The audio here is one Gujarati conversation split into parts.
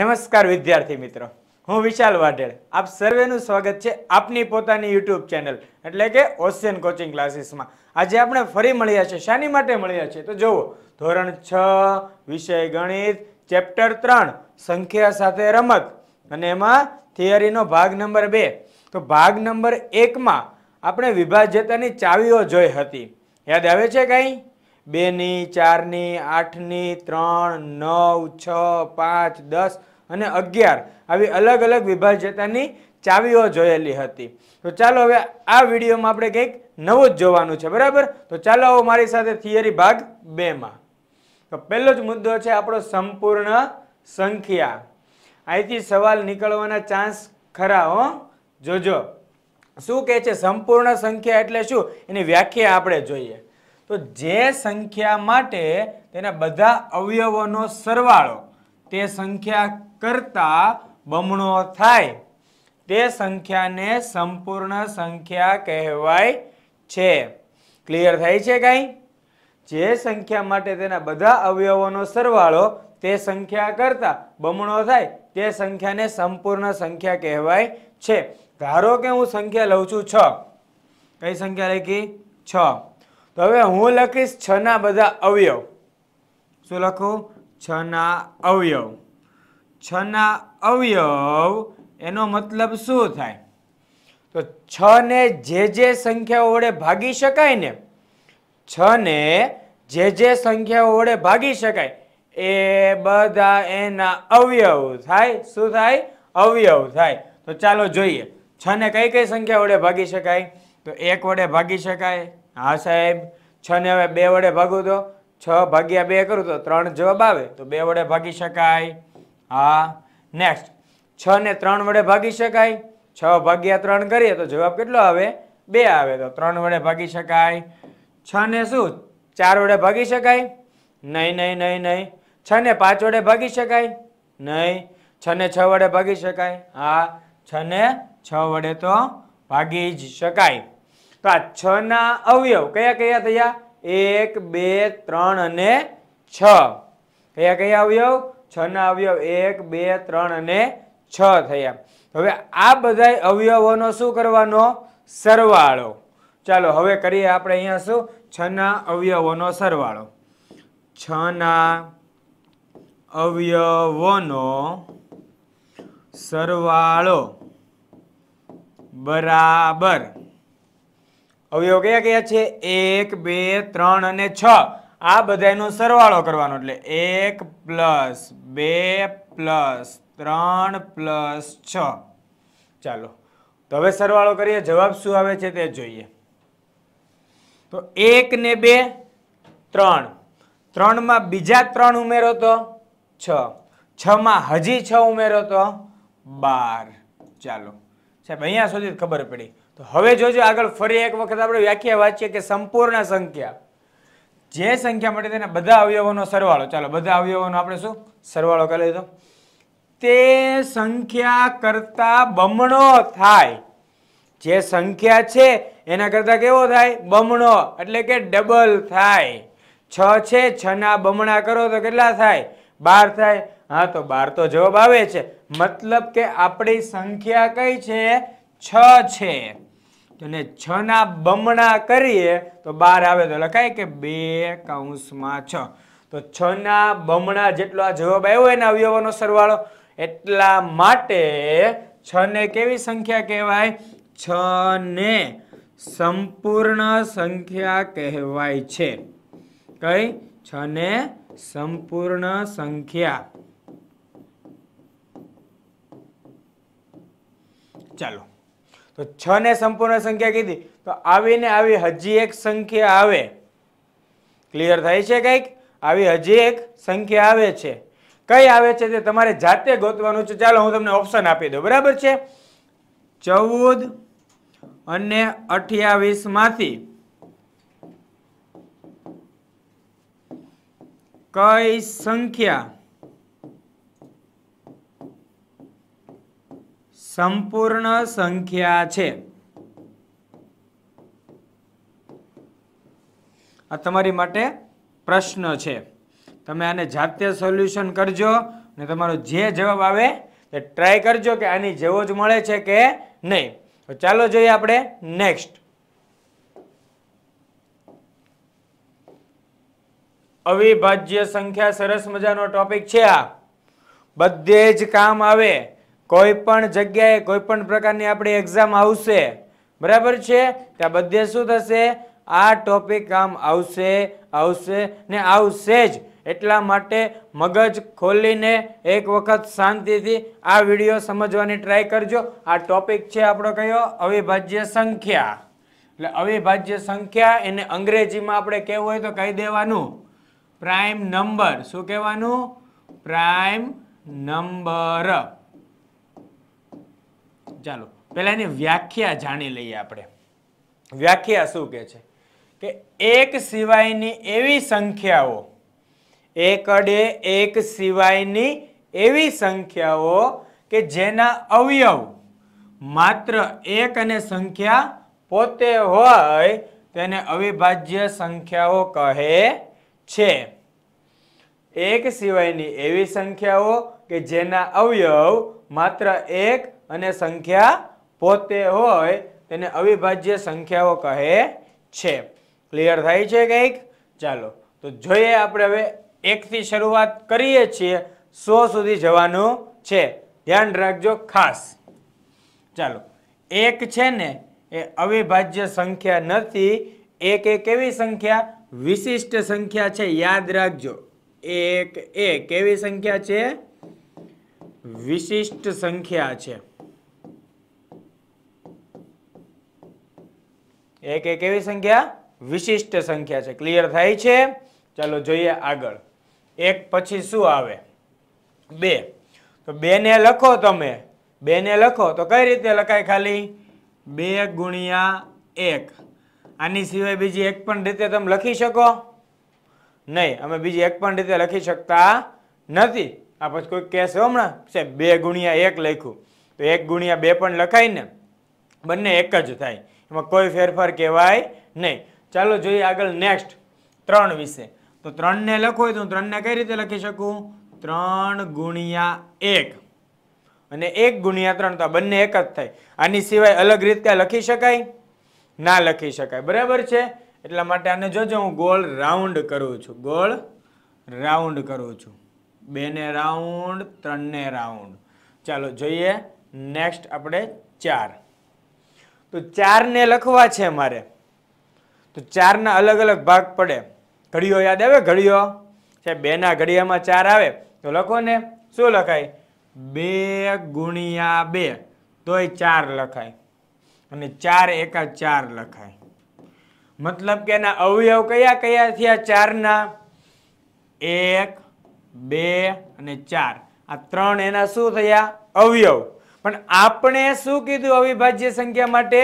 નમસ્કાર વિદ્યાર્થી મિત્રો હું વિશાલ વાઢેલ આપ સર્વેનું સ્વાગત છે આપની પોતાની યુટ્યુબ ચેનલ એટલે કે ઓશિયન કોચિંગ ક્લાસીસમાં આજે આપણે ફરી મળ્યા છે શાની માટે મળ્યા છે તો જુઓ ધોરણ છ વિષય ગણિત ચેપ્ટર ત્રણ સંખ્યા સાથે રમત અને એમાં થિયરીનો ભાગ નંબર બે તો ભાગ નંબર એકમાં આપણે વિભાજ્યતાની ચાવીઓ જોઈ હતી યાદ આવે છે કાંઈ બેની ચારની આઠની ત્રણ નવ છ પાંચ દસ અને અગિયાર આવી અલગ અલગ વિભાજ્યતાની ચાવીઓ જોયેલી હતી તો ચાલો હવે આ વિડીયોમાં આપણે કંઈક નવું જ જોવાનું છે બરાબર તો ચાલો હવે મારી સાથે થિયરી ભાગ બેમાં તો પહેલો જ મુદ્દો છે આપણો સંપૂર્ણ સંખ્યા અહીંથી સવાલ નીકળવાના ચાન્સ ખરા હો જોજો શું કહે છે સંપૂર્ણ સંખ્યા એટલે શું એની વ્યાખ્યા આપણે જોઈએ તો જે સંખ્યા માટે તેના બધા અવયવોનો સરવાળો તે સંખ્યા કરતાં બમણો થાય તે સંખ્યાને સંપૂર્ણ સંખ્યા કહેવાય છે ક્લિયર થાય છે કાંઈ જે સંખ્યા માટે તેના બધા અવયવોનો સરવાળો તે સંખ્યા કરતા બમણો થાય તે સંખ્યાને સંપૂર્ણ સંખ્યા કહેવાય છે ધારો કે હું સંખ્યા લઉં છું છ કઈ સંખ્યા લખી છ તો હવે હું લખીશ છના બધા અવયવ શું લખું છના અવયવ છના અવયવ એનો મતલબ શું થાય તો છ ને જે જે સંખ્યાઓ વડે ભાગી શકાય ને છ ને જે જે સંખ્યાઓ વડે ભાગી શકાય એ બધા એના અવયવ થાય શું થાય અવયવ થાય તો ચાલો જોઈએ છ ને કઈ કઈ સંખ્યા વડે ભાગી શકાય તો એક વડે ભાગી શકાય હા સાહેબ છ ને હવે બે વડે ભાગું તો છ ભાગ્યા બે કરું તો ત્રણ જવાબ આવે તો બે વડે ભાગી શકાય હા નેક્સ્ટ છ ને ત્રણ વડે ભાગી શકાય છ ભાગ્યા ત્રણ કરીએ તો જવાબ કેટલો આવે બે આવે તો ત્રણ વડે ભાગી શકાય છ ને શું ચાર વડે ભાગી શકાય નહીં નહીં નહીં નહીં છ ને પાંચ વડે ભાગી શકાય નહીં છ ને છ વડે ભાગી શકાય હા છ ને છ વડે તો ભાગી જ શકાય તો આ છ ના અવયવ કયા કયા થયા એક બે ત્રણ અને છ કયા કયા અવયવ છના અવયવ એક બે ત્રણ અને છ થયા હવે આ બધા અવયવોનો શું કરવાનો સરવાળો ચાલો હવે કરીએ આપણે અહીંયા શું છના અવયવોનો સરવાળો છના અવયવોનો સરવાળો બરાબર અવયવ કયા કયા છે એક બે ત્રણ અને છ આ બધાનો સરવાળો કરવાનો એટલે એક પ્લસ બે પ્લસ ત્રણ પ્લસ છ ચાલો તો હવે સરવાળો કરીએ જવાબ શું આવે છે તે જોઈએ તો એક ને બે ત્રણ ત્રણમાં બીજા ત્રણ ઉમેરો તો છ છમાં હજી છ ઉમેરો તો બાર ચાલો સાહેબ અહીંયા સુધી ખબર પડી તો હવે જોજો આગળ ફરી એક વખત આપણે વ્યાખ્યા વાંચીએ કે સંપૂર્ણ સંખ્યા જે સંખ્યા મળે તેના બધા અવયવોનો સરવાળો ચાલો બધા અવયવોનો આપણે શું સરવાળો કરી લીધો તે સંખ્યા કરતાં બમણો થાય જે સંખ્યા છે એના કરતાં કેવો થાય બમણો એટલે કે ડબલ થાય છ છે છના બમણા કરો તો કેટલા થાય બાર થાય હા તો બાર તો જવાબ આવે છે મતલબ કે આપણી સંખ્યા કઈ છે છ છે અને છ ના બમણા કરીએ તો બાર આવે તો લખાય કે બે કૌંસમાં છ તો છ ના બમણા જેટલો આ જવાબ આવ્યો એના અવયવોનો સરવાળો એટલા માટે છ ને કેવી સંખ્યા કહેવાય છ ને સંપૂર્ણ સંખ્યા કહેવાય છે કઈ છ ને સંપૂર્ણ સંખ્યા ચાલો તો છ ને સંપૂર્ણ સંખ્યા કીધી તો આવીને આવી હજી એક સંખ્યા આવે ક્લિયર થાય છે કંઈક આવી હજી એક સંખ્યા આવે છે કઈ આવે છે તે તમારે જાતે ગોતવાનું છે ચાલો હું તમને ઓપ્શન આપી દઉં બરાબર છે ચૌદ અને અઠ્યાવીસ માંથી કઈ સંખ્યા સંપૂર્ણ સંખ્યા છે આ તમારી માટે પ્રશ્ન છે તમે આને જાતે સોલ્યુશન કરજો ને તમારો જે જવાબ આવે તે ટ્રાય કરજો કે આની જેવો જ મળે છે કે નહીં તો ચાલો જોઈએ આપણે નેક્સ્ટ અવિભાજ્ય સંખ્યા સરસ મજાનો ટોપિક છે આ બધે જ કામ આવે કોઈ પણ જગ્યાએ કોઈ પણ પ્રકારની આપણી એક્ઝામ આવશે બરાબર છે ત્યાં બધે શું થશે આ ટોપિક આમ આવશે આવશે ને આવશે જ એટલા માટે મગજ ખોલીને એક વખત શાંતિથી આ વિડીયો સમજવાની ટ્રાય કરજો આ ટોપિક છે આપણો કયો અવિભાજ્ય સંખ્યા એટલે અવિભાજ્ય સંખ્યા એને અંગ્રેજીમાં આપણે કહેવું હોય તો કહી દેવાનું પ્રાઇમ નંબર શું કહેવાનું પ્રાઇમ નંબર ચાલો પહેલાં એની વ્યાખ્યા જાણી લઈએ આપણે વ્યાખ્યા શું કહે છે કે એક સિવાયની એવી સંખ્યાઓ એકડે એક સિવાયની એવી સંખ્યાઓ કે જેના અવયવ માત્ર એક અને સંખ્યા પોતે હોય તેને અવિભાજ્ય સંખ્યાઓ કહે છે એક સિવાયની એવી સંખ્યાઓ કે જેના અવયવ માત્ર એક અને સંખ્યા પોતે હોય તેને અવિભાજ્ય સંખ્યાઓ કહે છે ક્લિયર થાય છે કંઈક ચાલો તો જોઈએ આપણે હવે એકથી શરૂઆત કરીએ છીએ સો સુધી જવાનું છે ધ્યાન રાખજો ખાસ ચાલો એક છે ને એ અવિભાજ્ય સંખ્યા નથી એક એ કેવી સંખ્યા વિશિષ્ટ સંખ્યા છે યાદ રાખજો એક એ કેવી સંખ્યા છે વિશિષ્ટ સંખ્યા છે એક એક એવી સંખ્યા વિશિષ્ટ સંખ્યા છે ક્લિયર થાય છે ચાલો જોઈએ આગળ એક પછી શું આવે બે તો બેને લખો તમે બે ને લખો તો કઈ રીતે લખાય ખાલી બે ગુણ્યા એક આની સિવાય બીજી એક પણ રીતે તમે લખી શકો નહીં અમે બીજી એક પણ રીતે લખી શકતા નથી આ પછી કોઈ કેસ હમણાં સાહેબ બે ગુણ્યા એક લખ્યું તો એક ગુણ્યા બે પણ લખાય ને બંને એક જ થાય એમાં કોઈ ફેરફાર કહેવાય નહીં ચાલો જોઈએ આગળ નેક્સ્ટ ત્રણ વિશે તો ત્રણને લખો હોય તો હું ત્રણને કઈ રીતે લખી શકું ત્રણ ગુણ્યા એક અને એક ગુણ્યા ત્રણ તો બંને એક જ થાય આની સિવાય અલગ રીતે લખી શકાય ના લખી શકાય બરાબર છે એટલા માટે આને જોજો હું ગોળ રાઉન્ડ કરું છું ગોળ રાઉન્ડ કરું છું બેને રાઉન્ડ ત્રણને રાઉન્ડ ચાલો જોઈએ નેક્સ્ટ આપણે ચાર તો ચારને લખવા છે મારે તો ચારના અલગ અલગ ભાગ પડે ઘડીઓ યાદ આવે ઘડીઓ સાહેબ બેના ઘડિયામાં ચાર આવે તો લખો ને શું લખાય બે ગુણ્યા બે તોય ચાર લખાય અને ચાર એકા ચાર લખાય મતલબ કે એના અવયવ કયા કયા થયા ચારના એક બે અને ચાર આ ત્રણ એના શું થયા અવયવ પણ આપણે શું કીધું અવિભાજ્ય સંખ્યા માટે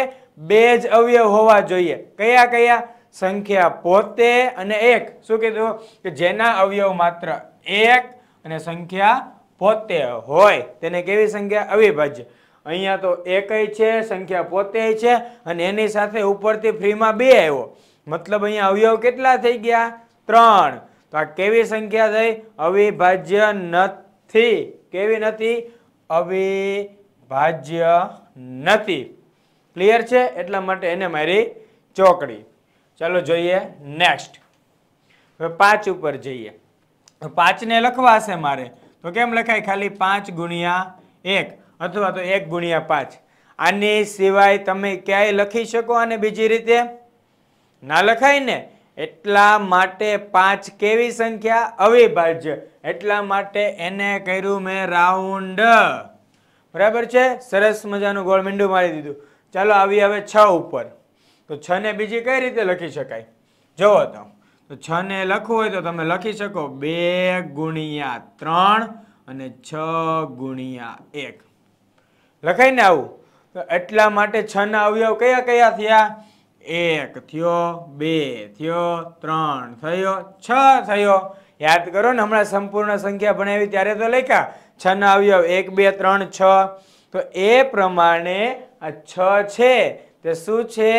બે જ અવયવ હોવા જોઈએ કયા કયા સંખ્યા પોતે અને એક શું કીધું કે જેના અવયવ માત્ર એક અને સંખ્યા પોતે હોય તેને કેવી સંખ્યા અવિભાજ્ય અહીંયા તો એકય છે સંખ્યા પોતે છે અને એની સાથે ઉપરથી ફ્રીમાં બે આવ્યો મતલબ અહીંયા અવયવ કેટલા થઈ ગયા ત્રણ તો આ કેવી સંખ્યા થઈ અવિભાજ્ય નથી કેવી નથી અવિ ભાજ્ય નથી ક્લિયર છે એટલા માટે એને મારી ચોકડી ચાલો જોઈએ નેક્સ્ટ હવે પાંચ ઉપર જઈએ પાંચને લખવા હશે મારે તો કેમ લખાય ખાલી પાંચ ગુણ્યા એક અથવા તો એક ગુણ્યા પાંચ આની સિવાય તમે ક્યાંય લખી શકો અને બીજી રીતે ના લખાય ને એટલા માટે પાંચ કેવી સંખ્યા અવિભાજ્ય એટલા માટે એને કર્યું મેં રાઉન્ડ બરાબર છે સરસ મજાનું ગોળ મીંડું મારી દીધું ચાલો આવી હવે છ ઉપર તો છ ને બીજી કઈ રીતે લખી શકાય જુઓ તો તો છ ને લખવું હોય તો તમે લખી શકો બે ગુણ્યા ત્રણ અને છ ગુણ્યા એક લખાય ને આવું તો એટલા માટે છ ના અવયવ કયા કયા થયા એક થયો બે થયો ત્રણ થયો છ થયો યાદ કરો ને હમણાં સંપૂર્ણ સંખ્યા ભણાવી ત્યારે તો લખ્યા છ ના અવયવ એક બે ત્રણ છ તો એ પ્રમાણે આ છ છે તે શું છે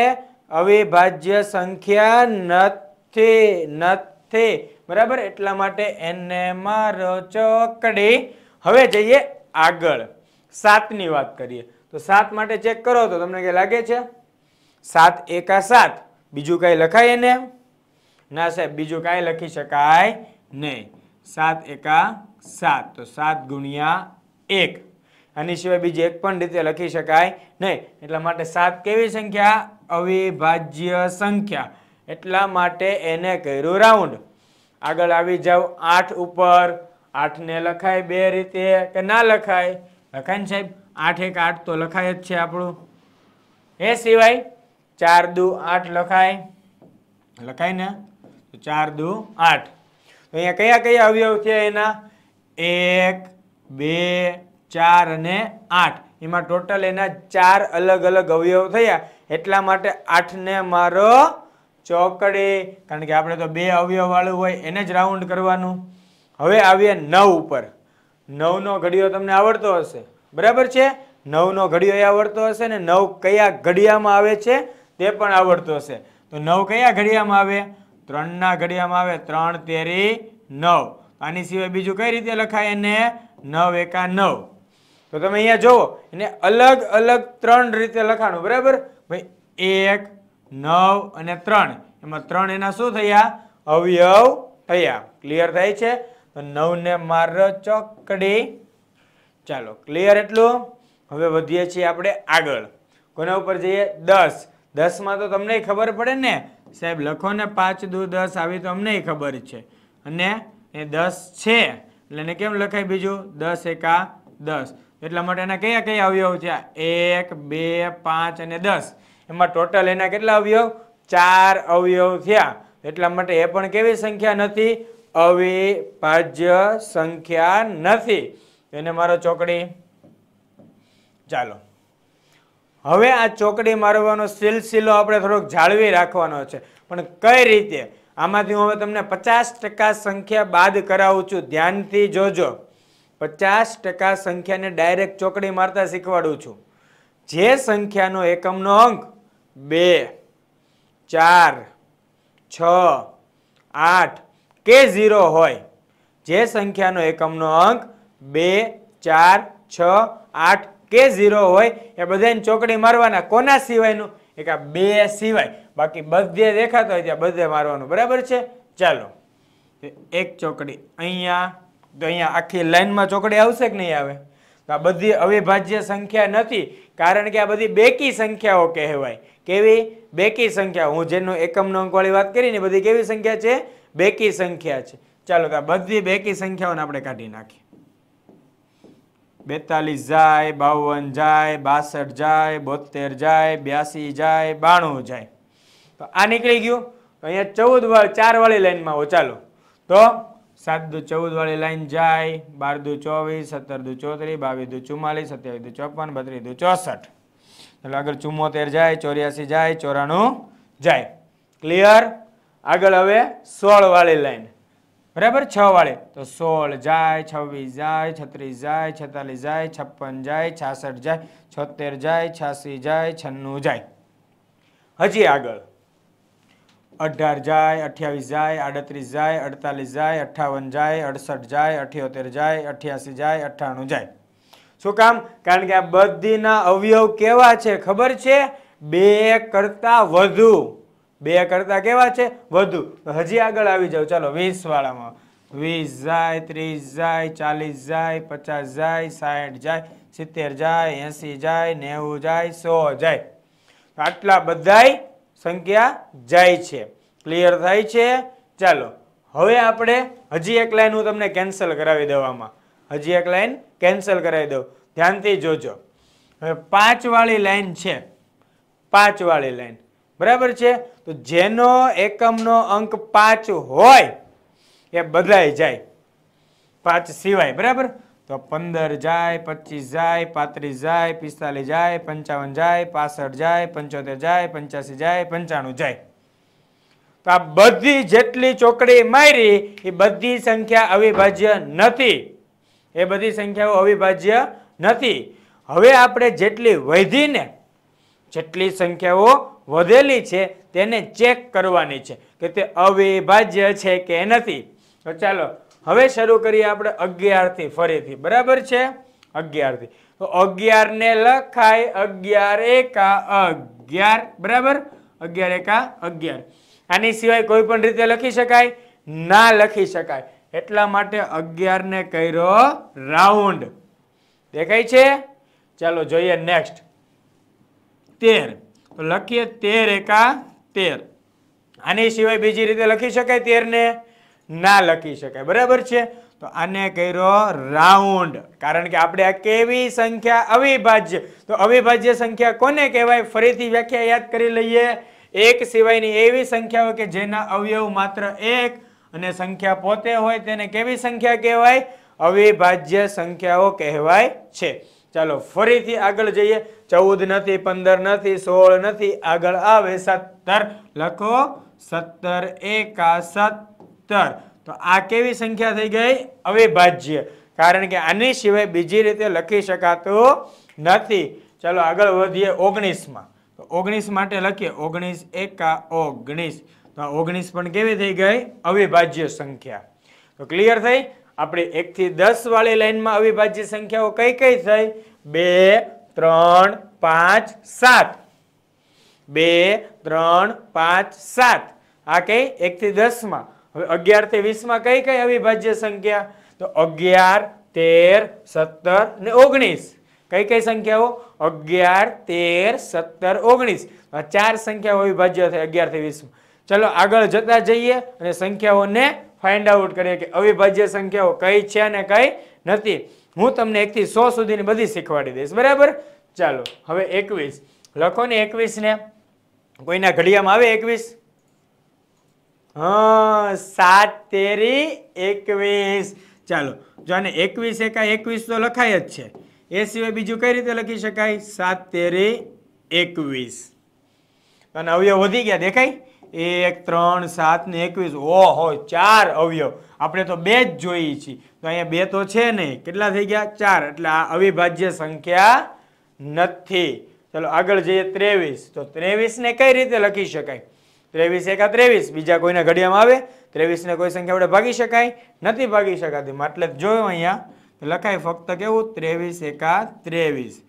અવિભાજ્ય સંખ્યા નથી નથી બરાબર એટલા માટે એને મારો ચોકડી હવે જઈએ આગળ સાતની વાત કરીએ તો સાત માટે ચેક કરો તો તમને કંઈ લાગે છે સાત એકા સાત બીજું કાંઈ લખાય એને ના સાહેબ બીજું કાંઈ લખી શકાય નહીં સાત એકા સાત તો સાત ગુણ્યા એક આની સિવાય બીજી એક પણ રીતે લખી શકાય નહીં એટલા માટે સાત કેવી સંખ્યા અવિભાજ્ય સંખ્યા એટલા માટે એને કર્યું રાઉન્ડ આગળ આવી જાઓ આઠ ઉપર આઠને લખાય બે રીતે કે ના લખાય લખાય ને સાહેબ આઠ એક આઠ તો લખાય જ છે આપણું એ સિવાય ચાર દુ આઠ લખાય લખાય ને ચાર દુ આઠ અહીંયા કયા કયા અવયવ છે એના એક બે ચાર અને આઠ એમાં ટોટલ એના ચાર અલગ અલગ અવયવ થયા એટલા માટે આઠને મારો ચોકડી કારણ કે આપણે તો બે અવયવવાળું હોય એને જ રાઉન્ડ કરવાનું હવે આવીએ નવ ઉપર નવનો ઘડિયો તમને આવડતો હશે બરાબર છે નવનો ઘડિયો એ આવડતો હશે ને નવ કયા ઘડિયામાં આવે છે તે પણ આવડતો હશે તો નવ કયા ઘડિયામાં આવે ત્રણના ઘડિયામાં આવે ત્રણ તેરી નવ આની સિવાય બીજું કઈ રીતે લખાય એને નવ એકા નવ તો તમે અહીંયા જુઓ એને અલગ અલગ ત્રણ રીતે લખાણું બરાબર ભાઈ એક નવ અને ત્રણ એમાં ત્રણ એના શું થયા અવયવ થયા ક્લિયર થાય છે તો નવને માર ચોકડી ચાલો ક્લિયર એટલું હવે વધીએ છીએ આપણે આગળ કોના ઉપર જઈએ દસ દસમાં તો તમને ખબર પડે ને સાહેબ લખો ને પાંચ દુ દસ આવી તો અમને ખબર છે અને એ દસ છે એટલે એને કેમ લખાય બીજું દસ એકા દસ એટલા માટે એના કયા કયા અવયવ છે એક બે પાંચ અને દસ એમાં ટોટલ એના કેટલા અવયવ ચાર અવયવ થયા એટલા માટે એ પણ કેવી સંખ્યા નથી અવિભાજ્ય સંખ્યા નથી એને મારો ચોકડી ચાલો હવે આ ચોકડી મારવાનો સિલસિલો આપણે થોડોક જાળવી રાખવાનો છે પણ કઈ રીતે આમાંથી હું હવે તમને પચાસ ટકા સંખ્યા બાદ કરાવું છું ધ્યાનથી જોજો પચાસ ટકા સંખ્યાને ડાયરેક્ટ ચોકડી મારતા શીખવાડું છું જે સંખ્યાનો એકમનો અંક બે ચાર છ આઠ કે ઝીરો હોય જે સંખ્યાનો એકમનો અંક બે ચાર છ આઠ કે ઝીરો હોય એ બધાને ચોકડી મારવાના કોના સિવાયનું એક આ બે સિવાય બાકી બધે દેખાતા હોય ત્યાં બધે મારવાનું બરાબર છે ચાલો એક ચોકડી અહીંયા તો અહીંયા આખી લાઇનમાં ચોકડી આવશે કે નહીં આવે તો આ બધી અવિભાજ્ય સંખ્યા નથી કારણ કે આ બધી બેકી સંખ્યાઓ કહેવાય કેવી બેકી સંખ્યા હું જેનો એકમનો અંકવાળી વાત કરીને બધી કેવી સંખ્યા છે બેકી સંખ્યા છે ચાલો તો આ બધી બેકી સંખ્યાઓને આપણે કાઢી નાખીએ બેતાલીસ જાય બાવન જાય બાસઠ જાય બોતેર જાય બ્યાસી જાય બાણું જાય તો આ નીકળી ગયું અહીંયા ચૌદ ચાર ચારવાળી લાઈનમાં હો ચાલો તો સાત દુ ચૌદ વાળી લાઈન જાય બાર દુ ચોવીસ સત્તર દુ ચોત્રીસ બાવીસ દુ ચુમ્માલીસ સત્યાવીસ દુ ચોપન બત્રીસ દુ ચોસઠ એટલે આગળ ચુમ્મોતેર જાય ચોર્યાસી જાય ચોરાણું જાય ક્લિયર આગળ હવે સોળ વાળી લાઈન બરાબર છ વાળે તો સોળ જાય છવ્વીસ જાય છત્રીસ જાય છેતાલીસ જાય છપ્પન જાય છાસઠ જાય છોતેર જાય છ્યાસી જાય છન્નું જાય હજી આગળ અઢાર જાય અઠ્યાવીસ જાય આડત્રીસ જાય અડતાલીસ જાય અઠ્ઠાવન જાય અડસઠ જાય અઠ્યોતેર જાય અઠ્યાસી જાય અઠ્ઠાણું જાય શું કામ કારણ કે આ બધીના અવયવ કેવા છે ખબર છે બે કરતા વધુ બે કરતા કેવા છે વધુ હજી આગળ આવી જાઉં ચાલો વીસ વાળામાં વીસ જાય ત્રીસ જાય ચાલીસ જાય પચાસ જાય સાઠ જાય સિત્તેર જાય એસી જાય નેવું જાય સો જાય આટલા બધાય સંખ્યા જાય છે ક્લિયર થાય છે ચાલો હવે આપણે હજી એક લાઈન હું તમને કેન્સલ કરાવી દેવામાં હજી એક લાઈન કેન્સલ કરાવી દઉં ધ્યાનથી જોજો હવે પાંચવાળી લાઈન છે પાંચવાળી લાઈન બરાબર છે તો જેનો એકમનો અંક પાંચ હોય એ બદલાઈ જાય પાંચ સિવાય બરાબર તો પંદર જાય પચીસ જાય પાંત્રીસ જાય પિસ્તાલીસ જાય પંચાવન જાય પાસઠ જાય પંચોતેર જાય પંચ્યાસી જાય પંચાણું જાય તો આ બધી જેટલી ચોકડી મારી એ બધી સંખ્યા અવિભાજ્ય નથી એ બધી સંખ્યાઓ અવિભાજ્ય નથી હવે આપણે જેટલી વધીને જેટલી સંખ્યાઓ વધેલી છે તેને ચેક કરવાની છે કે તે અવિભાજ્ય છે કે નથી તો ચાલો હવે શરૂ કરીએ આપણે અગિયારથી ફરીથી બરાબર છે અગિયારથી તો અગિયારને લખાય અગિયાર એકા અગિયાર બરાબર અગિયાર એકા અગિયાર આની સિવાય કોઈ પણ રીતે લખી શકાય ના લખી શકાય એટલા માટે અગિયારને કર્યો રાઉન્ડ દેખાય છે ચાલો જોઈએ નેક્સ્ટ તેર તો લખીએ તેર એકા તેર આની સિવાય બીજી રીતે લખી શકાય તેરને ના લખી શકાય બરાબર છે તો આને કર્યો રાઉન્ડ કારણ કે આપણે આ કેવી સંખ્યા અવિભાજ્ય તો અવિભાજ્ય સંખ્યા કોને કહેવાય ફરીથી વ્યાખ્યા યાદ કરી લઈએ એક સિવાયની એવી સંખ્યાઓ કે જેના અવયવ માત્ર એક અને સંખ્યા પોતે હોય તેને કેવી સંખ્યા કહેવાય અવિભાજ્ય સંખ્યાઓ કહેવાય છે ચાલો ફરીથી આગળ જઈએ ચૌદ નથી પંદર નથી સોળ નથી આગળ આવે સત્તર લખો સત્તર એકા સત્તર તો આ કેવી સંખ્યા થઈ ગઈ અવિભાજ્ય કારણ કે આની સિવાય બીજી રીતે લખી શકાતું નથી ચાલો આગળ વધીએ ઓગણીસમાં તો ઓગણીસ માટે લખીએ ઓગણીસ એકા ઓગણીસ તો ઓગણીસ પણ કેવી થઈ ગઈ અવિભાજ્ય સંખ્યા તો ક્લિયર થઈ આપણે એકથી દસ વાળી લાઈનમાં અવિભાજ્ય સંખ્યાઓ કઈ કઈ થઈ બે ત્રણ પાંચ સાત બે ત્રણ પાંચ સાત આ કઈ એકથી દસમાં હવે અગિયારથી વીસમાં કઈ કઈ અવિભાજ્ય સંખ્યા તો અગિયાર તેર સત્તર ને ઓગણીસ કઈ કઈ સંખ્યાઓ અગિયાર તેર સત્તર ઓગણીસ ચાર સંખ્યાઓ અવિભાજ્ય થઈ અગિયારથી વીસમાં ચલો આગળ જતા જઈએ અને સંખ્યાઓને ફાઇન્ડ આઉટ કરીએ કે અવિભાજ્ય સંખ્યાઓ કઈ છે અને કઈ નથી હું તમને એકથી સો સુધીની બધી શીખવાડી દઈશ બરાબર ચાલો હવે એકવીસ લખો ને એકવીસને કોઈના ઘડિયામાં આવે એકવીસ હા સાત તેરી એકવીસ ચાલો જો આને એકવીસ એકા એકવીસ તો લખાય જ છે એ સિવાય બીજું કઈ રીતે લખી શકાય સાત તેરી એકવીસ અને અવયવ વધી ગયા દેખાય એક ત્રણ સાત ને એકવીસ ઓ હો ચાર અવયવ આપણે તો બે જ જોઈએ છીએ તો અહીંયા બે તો છે નહીં કેટલા થઈ ગયા ચાર એટલે આ અવિભાજ્ય સંખ્યા નથી ચલો આગળ જઈએ ત્રેવીસ તો ત્રેવીસને કઈ રીતે લખી શકાય ત્રેવીસ એકા ત્રેવીસ બીજા કોઈના ઘડિયામાં આવે ત્રેવીસને કોઈ સંખ્યા આપણે ભાગી શકાય નથી ભાગી શકાતી એટલે જોયું અહીંયા લખાય ફક્ત કેવું ત્રેવીસ એકા ત્રેવીસ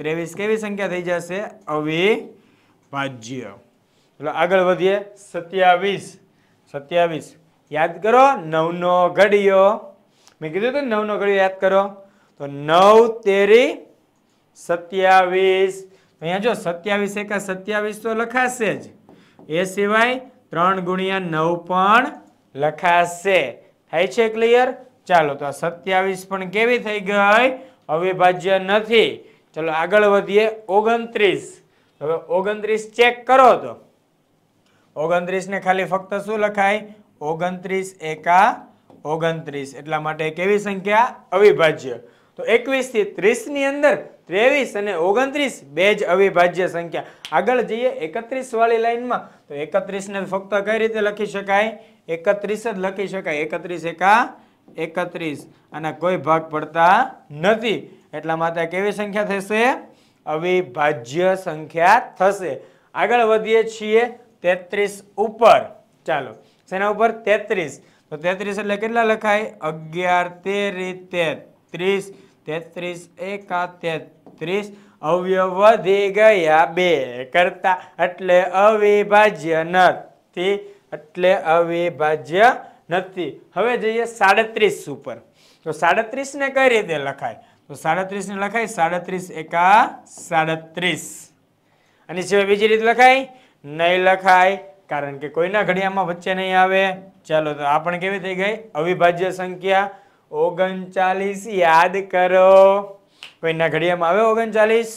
ત્રેવીસ કેવી સંખ્યા થઈ જશે અવિભાજ્ય ચલો આગળ વધીએ સત્યાવીસ સત્યાવીસ યાદ કરો નવનો ઘડિયો મેં કીધું હતું નવનો ઘડિયો યાદ કરો તો નવ તેરી સત્યાવીસ અહીંયા જો સત્યાવીસ એકા સત્યાવીસ તો લખાશે જ એ સિવાય ત્રણ ગુણ્યા નવ પણ લખાશે થાય છે ક્લિયર ચાલો તો આ સત્યાવીસ પણ કેવી થઈ ગઈ અવિભાજ્ય નથી ચલો આગળ વધીએ ઓગણત્રીસ હવે ઓગણત્રીસ ચેક કરો તો ઓગણત્રીસને ખાલી ફક્ત શું લખાય ઓગણત્રીસ એકા ઓગણત્રીસ એટલા માટે કેવી સંખ્યા અવિભાજ્ય તો એકવીસથી ત્રીસની અંદર ત્રેવીસ અને ઓગણત્રીસ બે જ અવિભાજ્ય સંખ્યા આગળ જઈએ એકત્રીસ વાળી લાઈનમાં તો એકત્રીસને ફક્ત કઈ રીતે લખી શકાય એકત્રીસ જ લખી શકાય એકત્રીસ એકા એકત્રીસ અને કોઈ ભાગ પડતા નથી એટલા માટે કેવી સંખ્યા થશે અવિભાજ્ય સંખ્યા થશે આગળ વધીએ છીએ તેત્રીસ ઉપર ચાલો શેના ઉપર તેત્રીસ તો તેત્રીસ એટલે કેટલા લખાય અગિયાર તેરી તેત્રીસ તેત્રીસ એકા તેત્રીસ અવયવ વધી ગયા બે કરતા એટલે અવિભાજ્ય નથી એટલે અવિભાજ્ય નથી હવે જઈએ સાડત્રીસ ઉપર તો સાડત્રીસને કઈ રીતે લખાય તો સાડત્રીસને લખાય સાડત્રીસ એકા સાડત્રીસ અને સિવાય બીજી રીતે લખાય નહીં લખાય કારણ કે કોઈના ઘડિયામાં વચ્ચે નહીં આવે ચાલો તો આ પણ કેવી થઈ ગઈ અવિભાજ્ય સંખ્યા ઓગણચાલીસ યાદ કરો કોઈના ઘડિયામાં આવે ઓગણચાલીસ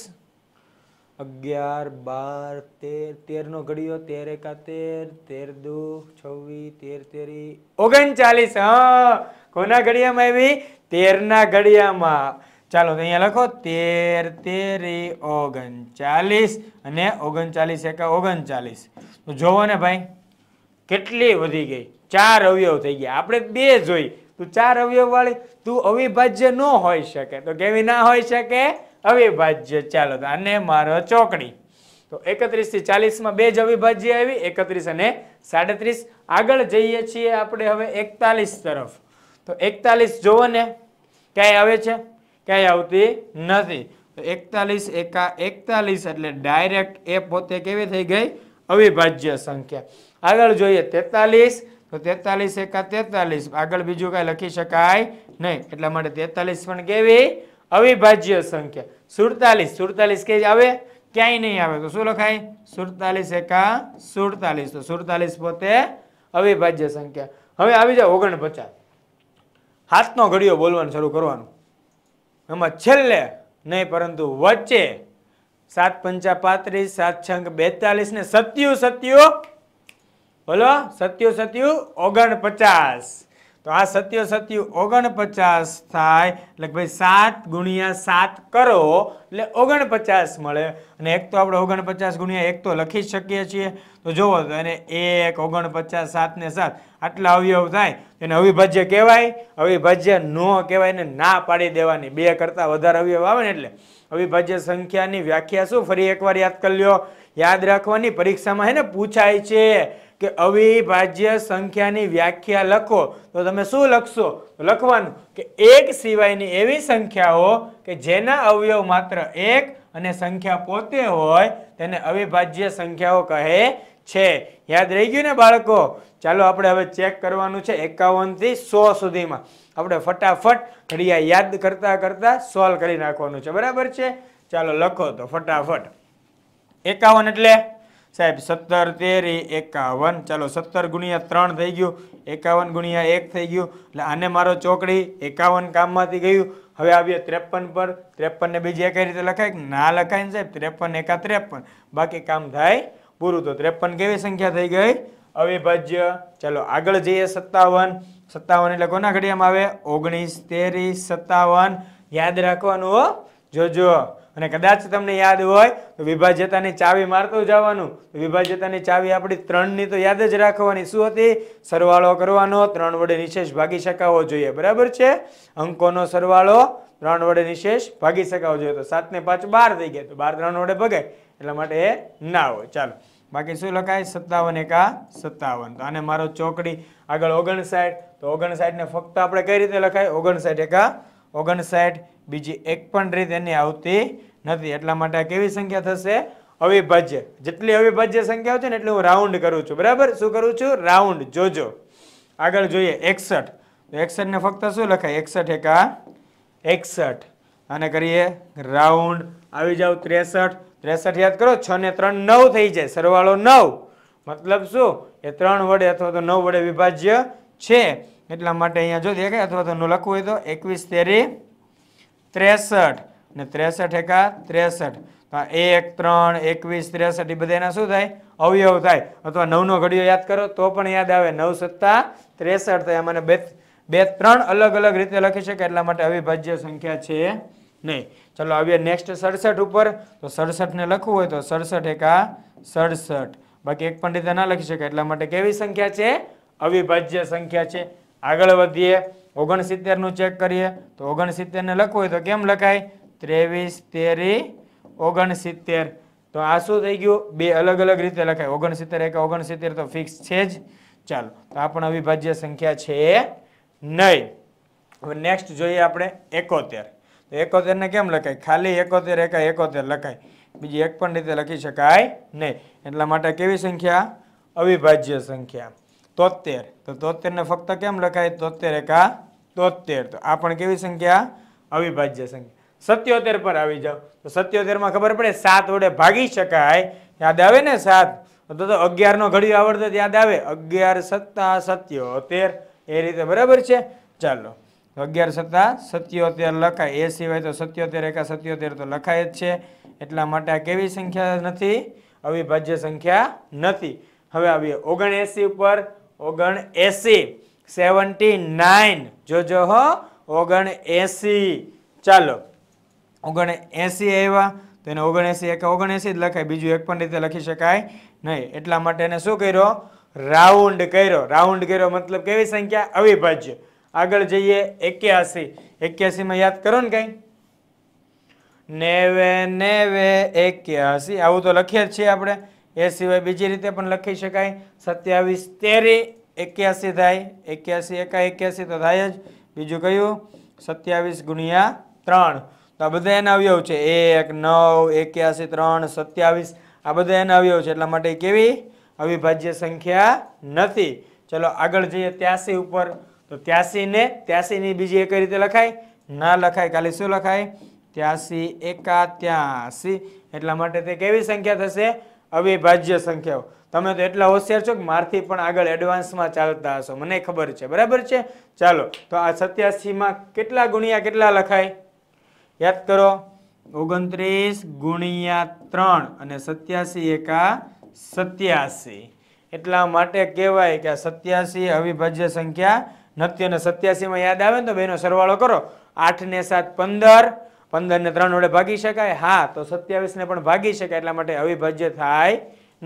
અગિયાર બાર તેર તેરનો ઘડિયો તેર એકા તેર તેર દુ છવ્વીસ તેર તેરી ઓગણચાલીસ હા કોના ઘડિયામાં આવી તેરના ઘડિયામાં ચાલો તો અહીંયા લખો તેર તેરી ઓગણચાલીસ અને ઓગણચાલીસ એકા ઓગણચાલીસ તો જોવો ને ભાઈ કેટલી વધી ગઈ ચાર અવયવ થઈ ગયા આપણે બે જોઈ તું ચાર અવયવવાળી તું અવિભાજ્ય ન હોઈ શકે તો કેવી ના હોઈ શકે અવિભાજ્ય ચાલો અને મારો ચોકડી તો એકત્રીસથી ચાલીસમાં બે જ અવિભાજ્ય આવી એકત્રીસ અને સાડત્રીસ આગળ જઈએ છીએ આપણે હવે એકતાલીસ તરફ તો એકતાલીસ જોવો ને ક્યાંય આવે છે ક્યાંય આવતી નથી તો એકતાલીસ એકા એકતાલીસ એટલે ડાયરેક્ટ એ પોતે કેવી થઈ ગઈ અવિભાજ્ય સંખ્યા આગળ જોઈએ તેતાલીસ તો તેતાલીસ એકા તેતાલીસ આગળ બીજું કાંઈ લખી શકાય નહીં એટલા માટે તેતાલીસ પણ કેવી અવિભાજ્ય સંખ્યા સુડતાલીસ સુડતાલીસ કે આવે ક્યાંય નહીં આવે તો શું લખાય સુડતાલીસ એકા સુડતાલીસ તો સુડતાલીસ પોતે અવિભાજ્ય સંખ્યા હવે આવી જાય ઓગણપચાસ હાથનો ઘડિયો બોલવાનું શરૂ કરવાનું એમાં છેલ્લે નહીં પરંતુ વચ્ચે સાત પંચા પાંત્રીસ સાત છંક બેતાલીસ ને સત્યુ સત્યુ બોલો સત્યુ સત્યુ ઓગણપચાસ તો આ સત્યો સત્ય ઓગણપચાસ થાય એટલે ભાઈ સાત ગુણ્યા સાત કરો એટલે ઓગણપચાસ મળે અને એક તો આપણે ઓગણપચાસ ગુણ્યા એક તો લખી શકીએ છીએ તો જુઓ તો એને એક ઓગણપચાસ સાતને સાત આટલા અવયવ થાય એને અવિભાજ્ય કહેવાય અવિભાજ્ય ન કહેવાય એને ના પાડી દેવાની બે કરતાં વધારે અવયવ આવે ને એટલે અવિભાજ્ય સંખ્યાની વ્યાખ્યા શું ફરી એકવાર યાદ કરી લ્યો યાદ રાખવાની પરીક્ષામાં હે પૂછાય છે કે અવિભાજ્ય સંખ્યાની વ્યાખ્યા લખો તો તમે શું લખશો લખવાનું કે એક સિવાયની એવી સંખ્યાઓ કે જેના અવયવ માત્ર એક અને સંખ્યા પોતે હોય તેને અવિભાજ્ય સંખ્યાઓ કહે છે યાદ રહી ગયું ને બાળકો ચાલો આપણે હવે ચેક કરવાનું છે એકાવનથી સો સુધીમાં આપણે ફટાફટ ઘડિયા યાદ કરતાં કરતાં સોલ્વ કરી નાખવાનું છે બરાબર છે ચાલો લખો તો ફટાફટ એકાવન એટલે સાહેબ સત્તર તેરી એકાવન ચાલો સત્તર ગુણ્યા ત્રણ થઈ ગયું એકાવન ગુણ્યા એક થઈ ગયું એટલે આને મારો ચોકડી એકાવન કામમાંથી ગયું હવે આવીએ ત્રેપન પર ત્રેપનને બીજી કઈ રીતે લખાય ના લખાય ને સાહેબ ત્રેપન એકા ત્રેપન બાકી કામ થાય પૂરું તો ત્રેપન કેવી સંખ્યા થઈ ગઈ અવિભાજ્ય ચાલો આગળ જઈએ સત્તાવન સત્તાવન એટલે કોના ઘડિયામાં આવે ઓગણીસ તેરીસ સત્તાવન યાદ રાખવાનું જોજો અને કદાચ તમને યાદ હોય તો વિભાજ્યતાની ચાવી મારતું જવાનું વિભાજ્યતાની ચાવી આપણી ત્રણની તો યાદ જ રાખવાની શું હતી સરવાળો કરવાનો ત્રણ વડે નિશેષ ભાગી શકાવો જોઈએ બરાબર છે અંકોનો સરવાળો ત્રણ વડે નિશેષ ભાગી શકાવો જોઈએ તો સાતને પાંચ બાર થઈ ગયા તો બાર ત્રણ વડે ભગાય એટલા માટે એ ના હોય ચાલો બાકી શું લખાય સત્તાવન એકા સત્તાવન તો આને મારો ચોકડી આગળ ઓગણસાઠ તો ઓગણસાઠને ફક્ત આપણે કઈ રીતે લખાય ઓગણસાઠ એકા ઓગણસાઠ બીજી એક પણ રીતે એની આવતી નથી એટલા માટે આ કેવી સંખ્યા થશે અવિભાજ્ય જેટલી અવિભાજ્ય સંખ્યાઓ છે ને એટલી હું રાઉન્ડ કરું છું બરાબર શું કરું છું રાઉન્ડ જોજો આગળ જોઈએ એકસઠ તો એકસઠને ફક્ત શું લખાય એકસઠ એકા એકસઠ અને કરીએ રાઉન્ડ આવી જાઓ ત્રેસઠ ત્રેસઠ યાદ કરો છ ને ત્રણ નવ થઈ જાય સરવાળો નવ મતલબ શું એ ત્રણ વડે અથવા તો નવ વડે વિભાજ્ય છે એટલા માટે અહીંયા જો દેખાય અથવા તો નું લખવું હોય તો એકવીસ તેરી ત્રેસઠ ને ત્રેસઠ એકા ત્રેસઠ તો એક ત્રણ એકવીસ ત્રેસઠ એ બધાના શું થાય અવયવ થાય અથવા નવનો ઘડિયો યાદ કરો તો પણ યાદ આવે નવ સત્તા ત્રેસઠ થાય મને બે બે ત્રણ અલગ અલગ રીતે લખી શકે એટલા માટે અવિભાજ્ય સંખ્યા છે નહીં ચલો આવીએ નેક્સ્ટ સડસઠ ઉપર તો સડસઠને લખવું હોય તો સડસઠ એકા સડસઠ બાકી એક પણ રીતે ના લખી શકે એટલા માટે કેવી સંખ્યા છે અવિભાજ્ય સંખ્યા છે આગળ વધીએ ઓગણસિત્તેરનું ચેક કરીએ તો ઓગણસિત્તેરને લખવું હોય તો કેમ લખાય ત્રેવીસ તેરી ઓગણસિત્તેર તો આ શું થઈ ગયું બે અલગ અલગ રીતે લખાય ઓગણસિત્તેર એક ઓગણસિત્તેર તો ફિક્સ છે જ ચાલો તો આ પણ અવિભાજ્ય સંખ્યા છે નહીં હવે નેક્સ્ટ જોઈએ આપણે એકોતેર તો એકોતેરને કેમ લખાય ખાલી એકોતેર એકા એકોતેર લખાય બીજી એક પણ રીતે લખી શકાય નહીં એટલા માટે કેવી સંખ્યા અવિભાજ્ય સંખ્યા તોતેર તો તોતેરને ફક્ત કેમ લખાય તોતેર એકા તોતેર તો આ પણ કેવી સંખ્યા અવિભાજ્ય સંખ્યા સત્યોતેર પર આવી જાઓ તો સત્યોતેરમાં ખબર પડે સાત વડે ભાગી શકાય યાદ આવે ને સાત તો તો અગિયારનો ઘડી આવડતો યાદ આવે અગિયાર સત્તા સત્યોતેર એ રીતે બરાબર છે ચાલો અગિયાર સત્તા સત્યોતેર લખાય એ સિવાય તો સત્યોતેર એકા સત્યોતેર તો લખાય જ છે એટલા માટે આ કેવી સંખ્યા નથી અવિભાજ્ય સંખ્યા નથી હવે આવીએ ઓગણ એસી ઉપર ઓગણ એસી સેવન્ટી નાઇન જોજો હો ઓગણ એસી ચાલો ઓગણ એંસી આવ્યા તો એને ઓગણએંસી એક ઓગણએંસી જ લખાય બીજું એક પણ રીતે લખી શકાય નહીં એટલા માટે એને શું કર્યો રાઉન્ડ કર્યો રાઉન્ડ કર્યો મતલબ કેવી સંખ્યા અવિભાજ્ય આગળ જઈએ એક્યાસી એક્યાસીમાં યાદ કરો ને કંઈ નેવે નેવે એક્યાસી આવું તો લખીએ જ છીએ આપણે એ સિવાય બીજી રીતે પણ લખી શકાય સત્યાવીસ તેરી એક્યાસી થાય એક્યાસી એકા એક્યાસી તો થાય જ બીજું કહ્યું સત્યાવીસ ગુણ્યા ત્રણ તો આ બધા એના અવયવ છે એક નવ એક્યાસી ત્રણ સત્યાવીસ આ બધા એના અવયવ છે એટલા માટે કેવી અવિભાજ્ય સંખ્યા નથી ચલો આગળ જઈએ ત્યાસી ઉપર તો ત્યાસીને ત્યાસીની બીજી એક રીતે લખાય ના લખાય ખાલી શું લખાય ત્યાસી એકા ત્યાસી એટલા માટે તે કેવી સંખ્યા થશે અવિભાજ્ય સંખ્યાઓ તમે તો એટલા હોશિયાર છો કે મારથી પણ આગળ એડવાન્સમાં ચાલતા હશો મને ખબર છે બરાબર છે ચાલો તો આ સત્યાસીમાં કેટલા ગુણિયા કેટલા લખાય યાદ કરો ઓગણત્રીસ ગુણ્યા ત્રણ અને સત્યાસી એકા સત્યાસી એટલા માટે કહેવાય કે આ સત્યાસી અવિભાજ્ય સંખ્યા નથી અને સત્યાસીમાં યાદ આવે ને તો બેનો સરવાળો કરો આઠ ને સાત પંદર પંદર ને ત્રણ વડે ભાગી શકાય હા તો સત્યાવીસ ને પણ ભાગી શકાય એટલા માટે અવિભાજ્ય થાય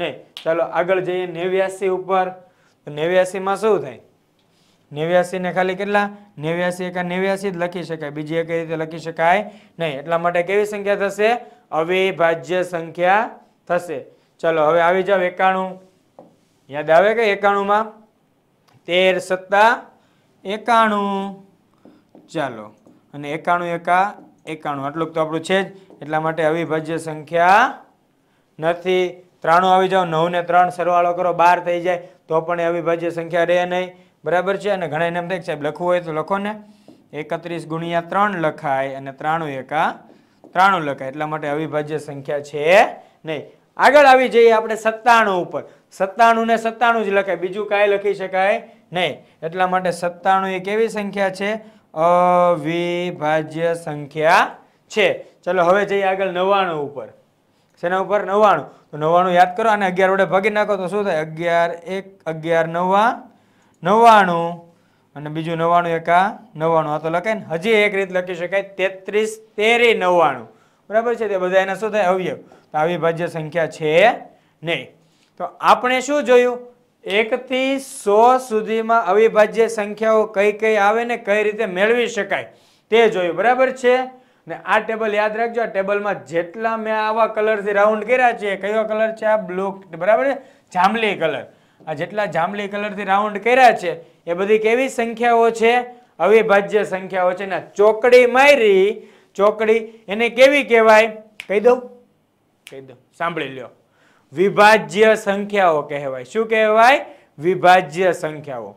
નહીં ચાલો આગળ જઈએ નેવ્યાસી ઉપર નેવ્યાસીમાં શું થાય નેવ્યાસીને ખાલી કેટલા નેવ્યાસી એકા નેવ્યાસી જ લખી શકાય બીજી એક રીતે લખી શકાય નહીં એટલા માટે કેવી સંખ્યા થશે અવિભાજ્ય સંખ્યા થશે ચલો હવે આવી જાવ એકાણું યાદ આવે કે એકાણુંમાં તેર સત્તા એકાણું ચાલો અને એકાણું એકા એકાણું આટલું તો આપણું છે જ એટલા માટે અવિભાજ્ય સંખ્યા નથી ત્રાણું આવી જાવ નવ ને ત્રણ સરવાળો કરો બાર થઈ જાય તો પણ એ અવિભાજ્ય સંખ્યા રહે નહીં બરાબર છે અને ઘણા એમ થાય સાહેબ લખવું હોય તો લખો ને એકત્રીસ ગુણ્યા ત્રણ લખાય અને ત્રાણું એકા ત્રાણું લખાય એટલા માટે અવિભાજ્ય સંખ્યા છે નહીં આગળ આવી જઈએ આપણે સત્તાણું ઉપર સત્તાણું ને સત્તાણું જ લખાય બીજું કાંઈ લખી શકાય નહીં એટલા માટે સત્તાણું એક કેવી સંખ્યા છે અવિભાજ્ય સંખ્યા છે ચલો હવે જઈએ આગળ નવાણું ઉપર શેના ઉપર નવાણું તો નવાણું યાદ કરો અને અગિયાર વડે ભાગી નાખો તો શું થાય અગિયાર એક અગિયાર નવ્વા નવ્વાણું અને બીજું નવ્વાણું આ નવ્વાણું આ તો લખાય ને હજી એક રીત લખી શકાય તેત્રીસ તેરી નવ્વાણું બરાબર છે તે બધા એના શું થાય અવયવ તો આવી ભાજ્ય સંખ્યા છે નહીં તો આપણે શું જોયું એકથી સો સુધીમાં અવિભાજ્ય સંખ્યાઓ કઈ કઈ આવે ને કઈ રીતે મેળવી શકાય તે જોયું બરાબર છે ને આ ટેબલ યાદ રાખજો આ ટેબલમાં જેટલા મેં આવા કલરથી રાઉન્ડ કર્યા છે કયો કલર છે આ બ્લુ બરાબર છે જાંબલી કલર આ જેટલા જાંબલી કલરથી રાઉન્ડ કર્યા છે એ બધી કેવી સંખ્યાઓ છે અવિભાજ્ય સંખ્યાઓ છે ને ચોકડી મારી ચોકડી એને કેવી કહેવાય કહી દઉં કહી દઉં સાંભળી લ્યો વિભાજ્ય સંખ્યાઓ કહેવાય શું કહેવાય વિભાજ્ય સંખ્યાઓ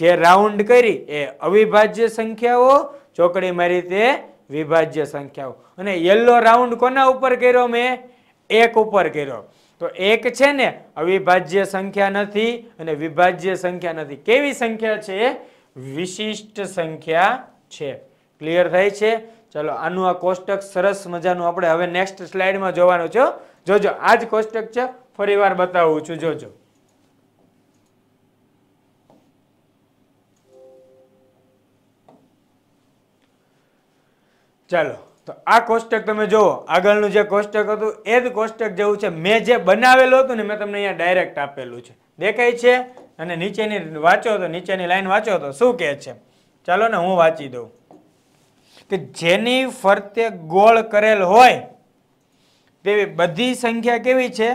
જે રાઉન્ડ કરી એ અવિભાજ્ય સંખ્યાઓ ચોકડી મારી તે વિભાજ્ય સંખ્યાઓ અને યલો રાઉન્ડ કોના ઉપર કર્યો મેં એક ઉપર કર્યો તો એક છે ને અવિભાજ્ય સંખ્યા નથી અને વિભાજ્ય સંખ્યા નથી કેવી સંખ્યા છે વિશિષ્ટ સંખ્યા છે ક્લિયર થાય છે ચલો આનું આ કોષ્ટક સરસ મજાનું આપણે હવે નેક્સ્ટ સ્લાઇડમાં જોવાનું છે જોજો આ જ કોષ્ટક છે ફરી વાર બતાવું છું જોજો ચાલો તો આ કોષ્ટક તમે જુઓ આગળનું જે કોષ્ટક હતું એ જ કોષ્ટક જેવું છે મેં જે બનાવેલું હતું ને મેં તમને અહીંયા ડાયરેક્ટ આપેલું છે દેખાય છે અને નીચેની વાંચો તો નીચેની લાઈન વાંચો તો શું કહે છે ચાલો ને હું વાંચી દઉં કે જેની ફરતે ગોળ કરેલ હોય તેવી બધી સંખ્યા કેવી છે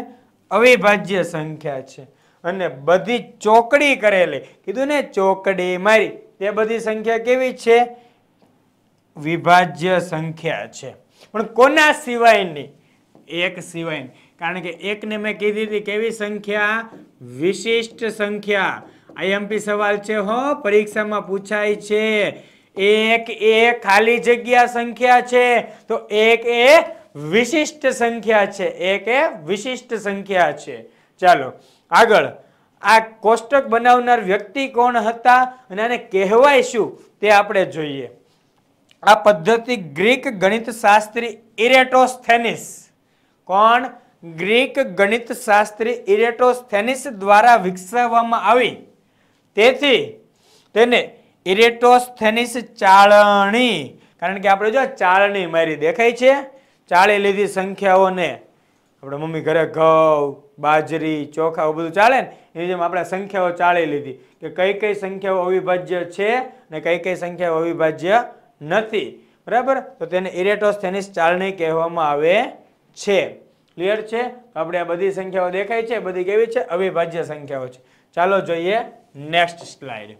અવિભાજ્ય સંખ્યા છે અને બધી ચોકડી કરેલી કીધું ને ચોકડી મારી તે બધી સંખ્યા કેવી છે વિભાજ્ય સંખ્યા છે પણ કોના સિવાયની એક સિવાયની કારણ કે એકને મેં કીધી હતી કેવી સંખ્યા વિશિષ્ટ સંખ્યા આઈએમપી સવાલ છે હો પરીક્ષામાં પૂછાય છે એક એ ખાલી જગ્યા સંખ્યા છે તો એક એ વિશિષ્ટ સંખ્યા છે એક એ વિશિષ્ટ સંખ્યા છે ચાલો આગળ આ કોષ્ટક બનાવનાર વ્યક્તિ કોણ હતા અને આને કહેવાય શું તે આપણે જોઈએ આ પદ્ધતિ ગ્રીક ગણિત શાસ્ત્રી ઇરેટોસ્થેનિસ કોણ ગ્રીક ગણિતશાસ્ત્રી ઇરેટોસ્થેનિસ દ્વારા વિકસાવવામાં આવી તેથી તેને ઇરેટોસ્થેનિસ ચાળણી કારણ કે આપણે જો ચાળણી મારી દેખાય છે ચાળી લીધી સંખ્યાઓને આપણે મમ્મી ઘરે ઘઉં બાજરી ચોખા બધું ચાલે ને એની જેમ આપણે સંખ્યાઓ ચાળી લીધી કે કઈ કઈ સંખ્યાઓ અવિભાજ્ય છે ને કઈ કઈ સંખ્યાઓ અવિભાજ્ય નથી બરાબર તો તેને એરેટોસ્થેનિસ ચાલણી કહેવામાં આવે છે ક્લિયર છે આપણે આ બધી સંખ્યાઓ દેખાય છે બધી કેવી છે અવિભાજ્ય સંખ્યાઓ છે ચાલો જોઈએ નેક્સ્ટ સ્લાઇડ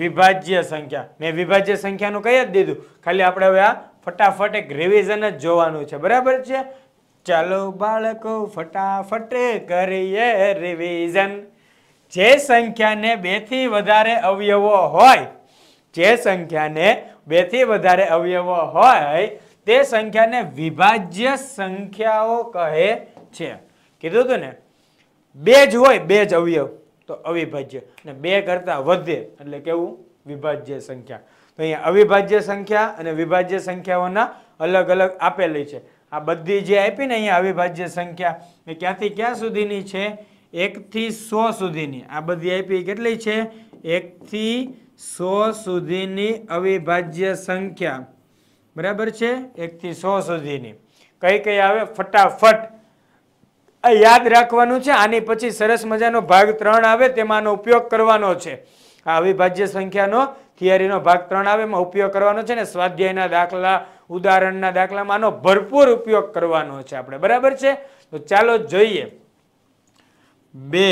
વિભાજ્ય સંખ્યા મેં વિભાજ્ય સંખ્યાનું કહી જ દીધું ખાલી આપણે હવે આ ફટાફટ એક રિવિઝન જ જોવાનું છે બરાબર છે ચાલો બાળકો ફટાફટ કરીએ રિવિઝન જે સંખ્યાને બેથી વધારે અવયવો હોય જે સંખ્યાને બેથી વધારે અવયવો હોય તે સંખ્યાને વિભાજ્ય સંખ્યાઓ કહે છે કીધું હતું ને બે જ હોય બે જ અવયવ તો અવિભાજ્ય અને બે કરતાં વધે એટલે કેવું વિભાજ્ય સંખ્યા તો અહીંયા અવિભાજ્ય સંખ્યા અને વિભાજ્ય સંખ્યાઓના અલગ અલગ આપેલી છે આ બધી જે આપી ને અહીંયા અવિભાજ્ય સંખ્યા એ ક્યાંથી ક્યાં સુધીની છે એકથી સો સુધીની આ બધી આપી કેટલી છે એકથી સો સુધીની અવિભાજ્ય સંખ્યા બરાબર છે એકથી સો સુધીની કઈ કઈ આવે ફટાફટ આ યાદ રાખવાનું છે આની પછી સરસ મજાનો ભાગ ત્રણ આવે તેમાંનો ઉપયોગ કરવાનો છે આ અવિભાજ્ય સંખ્યાનો થિયરીનો ભાગ ત્રણ આવે એમાં ઉપયોગ કરવાનો છે ને સ્વાધ્યાયના દાખલા ઉદાહરણના દાખલામાં ભરપૂર ઉપયોગ કરવાનો છે આપણે બરાબર છે તો ચાલો જોઈએ બે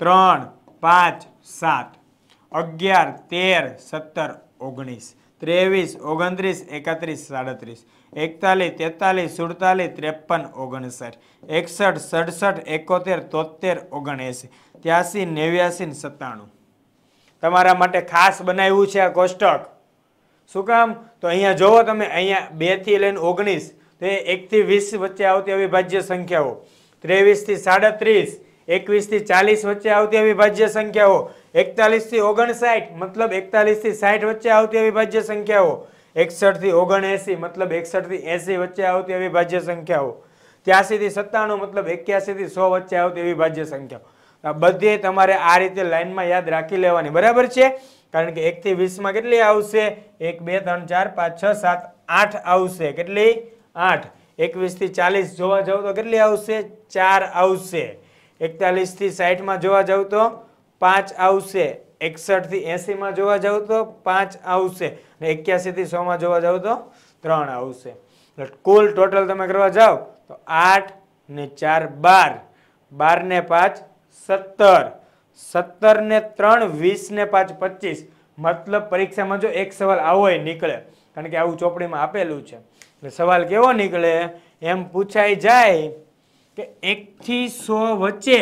ત્રણ પાંચ સાત અગિયાર તેર સત્તર ઓગણીસ ત્રેવીસ ઓગણત્રીસ એકત્રીસ સાડત્રીસ એકતાલીસ તેતાલીસ સુડતાલીસ ત્રેપન ઓગણસાઠ એકસઠ સડસઠ એકોતેર તોતેર ઓગણએંસી ત્યાસી નેવ્યાસી સત્તાણું તમારા માટે ખાસ બનાવ્યું છે આ કોષ્ટક શું કામ તો અહીંયા જોવો તમે અહીંયા બેથી લઈને ઓગણીસ તો એ એકથી વીસ વચ્ચે આવતી અવિભાજ્ય સંખ્યાઓ ત્રેવીસથી સાડત્રીસ એકવીસથી ચાલીસ વચ્ચે આવતી અવિભાજ્ય સંખ્યાઓ એકતાલીસથી ઓગણસાઠ મતલબ એકતાલીસથી સાઠ વચ્ચે આવતી અવિભાજ્ય સંખ્યાઓ એકસઠથી ઓગણએંસી મતલબ એકસઠથી એંસી વચ્ચે આવતી અવિભાજ્ય સંખ્યાઓ ત્યાસીથી સત્તાણું મતલબ એક્યાસીથી સો વચ્ચે આવતી અવિભાજ્ય સંખ્યાઓ આ બધી તમારે આ રીતે લાઇનમાં યાદ રાખી લેવાની બરાબર છે કારણ કે એકથી વીસમાં કેટલી આવશે એક બે ત્રણ ચાર પાંચ છ સાત આઠ આવશે કેટલી આઠ એકવીસથી ચાલીસ જોવા જાઉં તો કેટલી આવશે ચાર આવશે એકતાલીસથી સાઠમાં જોવા જાઉં તો પાંચ આવશે એકસઠથી એંસીમાં જોવા જાવ તો પાંચ આવશે ને એક્યાસીથી સોમાં જોવા જાવ તો ત્રણ આવશે એટલે કુલ ટોટલ તમે કરવા જાઓ તો આઠ ને ચાર બાર બાર ને પાંચ સત્તર સત્તર ને ત્રણ વીસ ને પાંચ પચીસ મતલબ પરીક્ષામાં જો એક સવાલ આવો નીકળે કારણ કે આવું ચોપડીમાં આપેલું છે એટલે સવાલ કેવો નીકળે એમ પૂછાઈ જાય કે એકથી સો વચ્ચે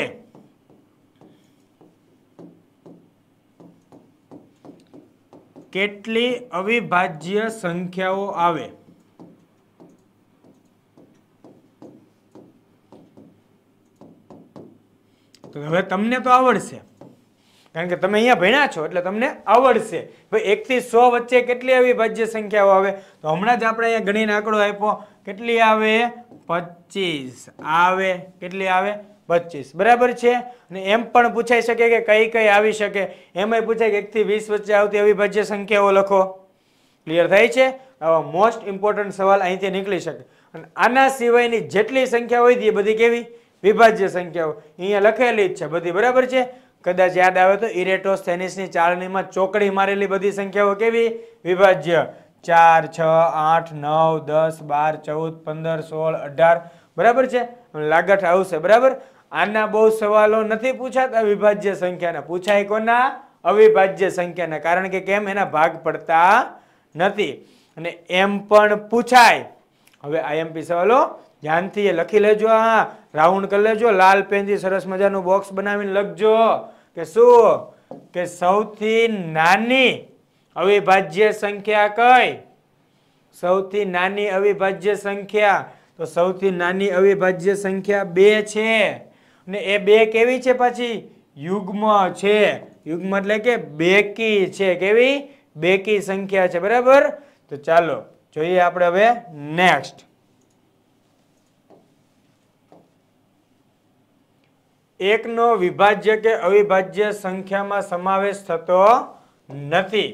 કેટલી અવિભાજ્ય સંખ્યાઓ આવે તો હવે તમને તો આવડશે કારણ કે તમે અહીંયા ભણ્યા છો એટલે તમને આવડશે ભાઈ એકથી સો વચ્ચે કેટલી અવિભાજ્ય સંખ્યાઓ આવે તો હમણાં જ આપણે અહીંયા ગણીને આંકડો આપ્યો કેટલી આવે પચીસ આવે કેટલી આવે પચીસ બરાબર છે અને એમ પણ પૂછાઈ શકે કે કઈ કઈ આવી શકે એમાંય પૂછાય કે એકથી વીસ વચ્ચે આવતી અવિભાજ્ય સંખ્યાઓ લખો ક્લિયર થાય છે આવા મોસ્ટ ઇમ્પોર્ટન્ટ સવાલ અહીંથી નીકળી શકે અને આના સિવાયની જેટલી સંખ્યા હોય હતી બધી કેવી વિભાજ્ય સંખ્યાઓ અહીંયા લખેલી જ છે બધી બરાબર છે કદાચ યાદ આવે તો ઇરેટોસ થેનિસની ચાળણીમાં ચોકડી મારેલી બધી સંખ્યાઓ કેવી વિભાજ્ય ચાર છ આઠ નવ દસ બાર ચૌદ પંદર સોળ અઢાર બરાબર છે લાગઠ આવશે બરાબર આના બહુ સવાલો નથી પૂછાતા અવિભાજ્ય સંખ્યાના પૂછાય કોના અવિભાજ્ય સંખ્યાના કારણ કે કેમ એના ભાગ પડતા નથી અને એમ પણ પૂછાય હવે આઈએમપી સવાલો ધ્યાનથી એ લખી લેજો હા રાઉન્ડ કરી લેજો લાલ પેનથી સરસ મજાનું બોક્સ બનાવીને લખજો કે શું કે સૌથી નાની અવિભાજ્ય સંખ્યા કઈ સૌથી નાની અવિભાજ્ય સંખ્યા તો સૌથી નાની અવિભાજ્ય સંખ્યા બે છે ને એ બે કેવી છે પછી યુગ્મ છે યુગ્મ એટલે કે બેકી છે કેવી બેકી સંખ્યા છે બરાબર તો ચાલો જોઈએ આપણે હવે નેક્સ્ટ એકનો વિભાજ્ય કે અવિભાજ્ય સંખ્યામાં સમાવેશ થતો નથી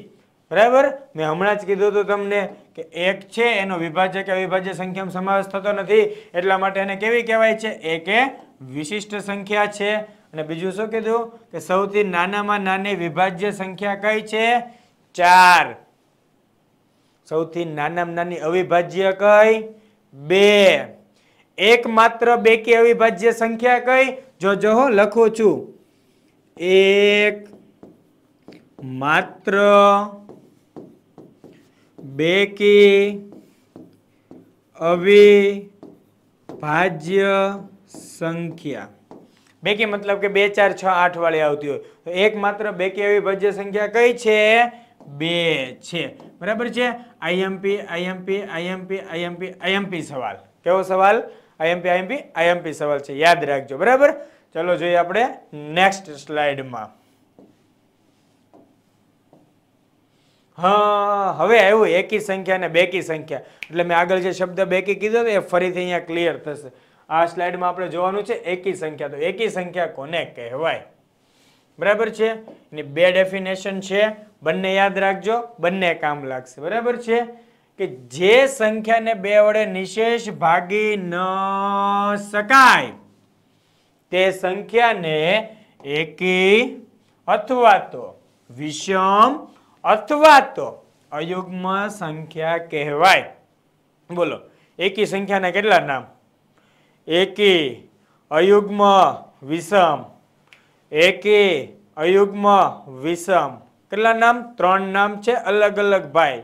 બરાબર મેં હમણાં જ કીધું હતું તમને કે એક છે એનો વિભાજ્ય કે અવિભાજ્ય સંખ્યામાં સમાવેશ થતો નથી એટલા માટે એને કેવી કહેવાય છે એકે વિશિષ્ટ સંખ્યા છે અને બીજું શું કીધું કે સૌથી નાનામાં નાની વિભાજ્ય સંખ્યા કઈ છે ચાર સૌથી નાનામાં નાની અવિભાજ્ય કઈ બે એકમાત્ર બે કે અવિભાજ્ય સંખ્યા કઈ જો જો લખું છું એક માત્ર બે કી અવિભાજ્ય સંખ્યા બે કે મતલબ કે બે ચાર છ આઠ વાળી આવતી હોય તો એકમાત્ર કે એવી ભજ્ય સંખ્યા કઈ છે બે છે બરાબર છે IMP IMP IMP IMP IMP સવાલ કેવો સવાલ આઈએમપી આઈએમપી આઈએમપી સવાલ છે યાદ રાખજો બરાબર ચલો જોઈએ આપણે નેક્સ્ટ સ્લાઇડમાં હા હવે આવ્યું એકી સંખ્યા અને બેકી સંખ્યા એટલે મેં આગળ જે શબ્દ બેકી કીધો એ ફરીથી અહીંયા ક્લિયર થશે આ સ્લાઇડમાં આપણે જોવાનું છે એકી સંખ્યા તો એકી સંખ્યા કોને કહેવાય બરાબર છે એની બે ડેફિનેશન છે બંને યાદ રાખજો બંને કામ લાગશે બરાબર છે કે જે સંખ્યાને બે વડે નિશેષ ભાગી ન શકાય તે સંખ્યાને એકી અથવા તો વિષમ અથવા તો અયુગ્મ સંખ્યા કહેવાય બોલો એકી સંખ્યાના કેટલા નામ એકી અયુગ્મ વિષમ એકી અયુગ્મ વિષમ કેટલા નામ ત્રણ નામ છે અલગ અલગ ભાઈ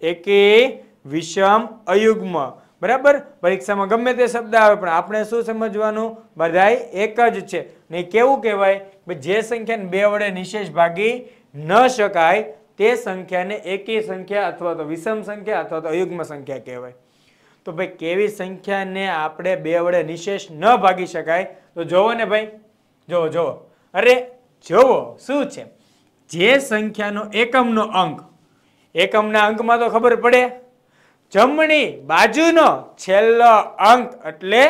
એકી વિષમ અયુગ્મ બરાબર પરીક્ષામાં ગમે તે શબ્દ આવે પણ આપણે શું સમજવાનું બધાય એક જ છે ને કેવું કહેવાય જે સંખ્યાને બે વડે નિશેષ ભાગી ન શકાય તે સંખ્યાને એકી સંખ્યા અથવા તો વિષમ સંખ્યા અથવા તો અયુગ્મ સંખ્યા કહેવાય તો ભાઈ કેવી સંખ્યાને આપણે બે વડે નિશેષ ન ભાગી શકાય તો જોવો ને ભાઈ જોવો જોવો અરે જોવો શું છે જે સંખ્યાનો એકમનો અંક એકમના અંકમાં તો ખબર પડે જમણી બાજુનો છેલ્લો અંક એટલે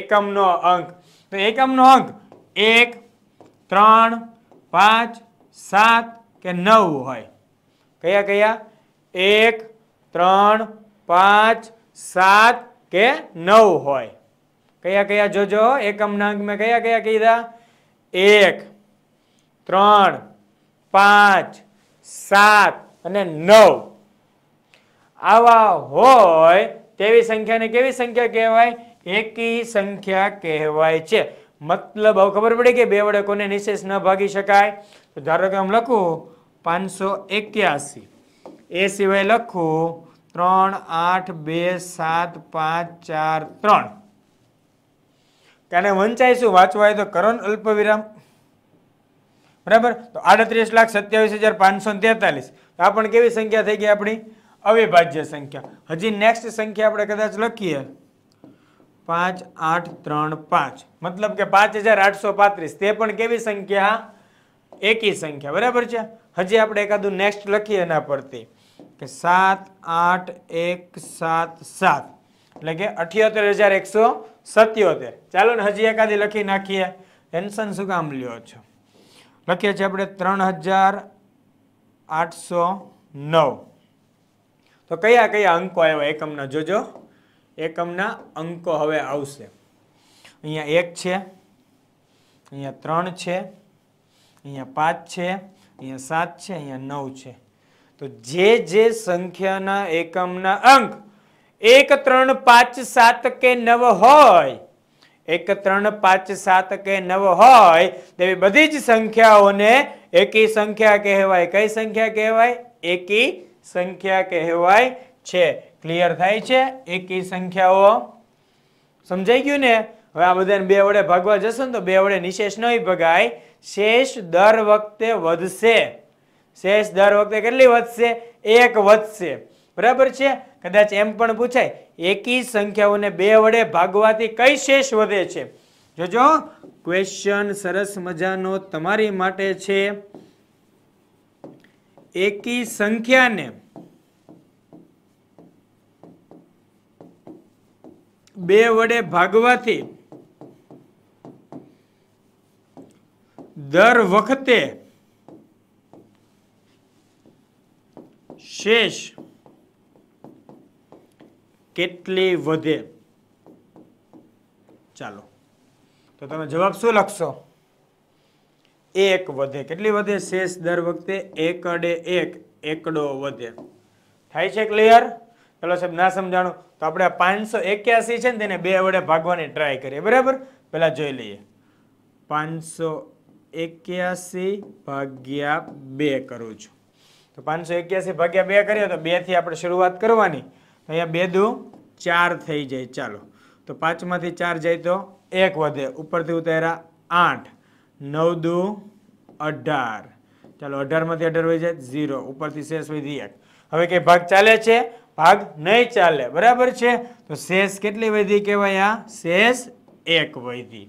એકમનો અંક તો એકમનો અંક એક ત્રણ પાંચ સાત કે નવ હોય કયા કયા એક ત્રણ પાંચ સાત કે નવ હોય કયા કયા જોજો મેં કયા કયા કીધા એક ત્રણ પાંચ સાત અને નવ આવા હોય તેવી સંખ્યાને કેવી સંખ્યા કહેવાય એકી સંખ્યા કહેવાય છે મતલબ હવે ખબર પડી કે બે વડે કોને નિશેષ ન ભાગી શકાય તો ધારો કે આમ લખું પાંચસો એક્યાસી એ સિવાય લખું ત્રણ આઠ બે સાત પાંચ ચાર ત્રણ ત્યારે વંચાઈશું વાંચવા તો કરણ અલ્પ વિરામ બરાબર તો આડત્રીસ લાખ સત્યાવીસ હજાર પાંચસો તેતાલીસ તો પણ કેવી સંખ્યા થઈ ગઈ આપણી અવિભાજ્ય સંખ્યા હજી નેક્સ્ટ સંખ્યા આપણે કદાચ લખીએ પાંચ આઠ ત્રણ પાંચ મતલબ કે પાંચ હજાર આઠસો પાંત્રીસ તે પણ કેવી સંખ્યા એકી સંખ્યા બરાબર છે હજી આપણે એકાદું નેક્સ્ટ લખીએ એના પરથી કે સાત આઠ એક સાત સાત એટલે કે અઠ્યોતેર હજાર એકસો સત્યોતેર ચાલો ને હજી એકાદી લખી નાખીએ ટેન્શન શું કામ લ્યો છો લખીએ છીએ આપણે ત્રણ હજાર આઠસો નવ તો કયા કયા અંકો આવ્યા એકમના જોજો એકમના અંકો હવે આવશે અહીંયા એક છે અહીંયા ત્રણ છે અહીંયા પાંચ છે અહીંયા સાત છે અહીંયા નવ છે તો જે જે સંખ્યાના એકમના અંક એક ત્રણ પાંચ સાત કે નવ હોય એક ત્રણ પાંચ સાત કે નવ હોય તેવી બધી જ સંખ્યાઓને એકી સંખ્યા કહેવાય કઈ સંખ્યા કહેવાય એકી સંખ્યા કહેવાય છે ક્લિયર થાય છે એકી સંખ્યાઓ સમજાઈ ગયું ને હવે આ બધાને બે વડે ભાગવા જશો ને તો બે વડે નિશેષ નહીં ભગાય શેષ દર વખતે વધશે શેષ દર વખતે કેટલી વધશે એક વધશે બરાબર છે કદાચ એમ પણ પૂછાય એકી સંખ્યાઓને બે વડે ભાગવાથી કઈ શેષ વધે છે જોજો ક્વેશ્ચન સરસ મજાનો તમારી માટે છે એકી સંખ્યાને બે વડે ભાગવાથી દર વખતે શેષ કેટલી વધે ચાલો તો તમે જવાબ શું લખશો એક વધે કેટલી વધે શેષ દર વખતે એકડે એક એકડો વધે થાય છે ક્લિયર ચલો સાહેબ ના સમજાણું તો આપણે પાંચસો એક્યાસી છે ને તેને બે વડે ભાગવાની ટ્રાય કરીએ બરાબર પહેલાં જોઈ લઈએ પાંચસો એક્યાસી ભાગ્યા બે કરું છું તો પાંચસો એક્યાસી ભાગ્યા બે કરીએ તો બેથી આપણે શરૂઆત કરવાની અહીંયા બે દુ ચાર થઈ જાય ચાલો તો પાંચમાંથી ચાર જાય તો એક વધે ઉપરથી ઉતાર્યા આઠ નવ દુ અઢાર ચાલો અઢારમાંથી અઢાર વહી જાય ઝીરો ઉપરથી શેષ વધી એક હવે કે ભાગ ચાલે છે ભાગ નહીં ચાલે બરાબર છે તો શેષ કેટલી વધી કહેવાય આ શેષ એક વધી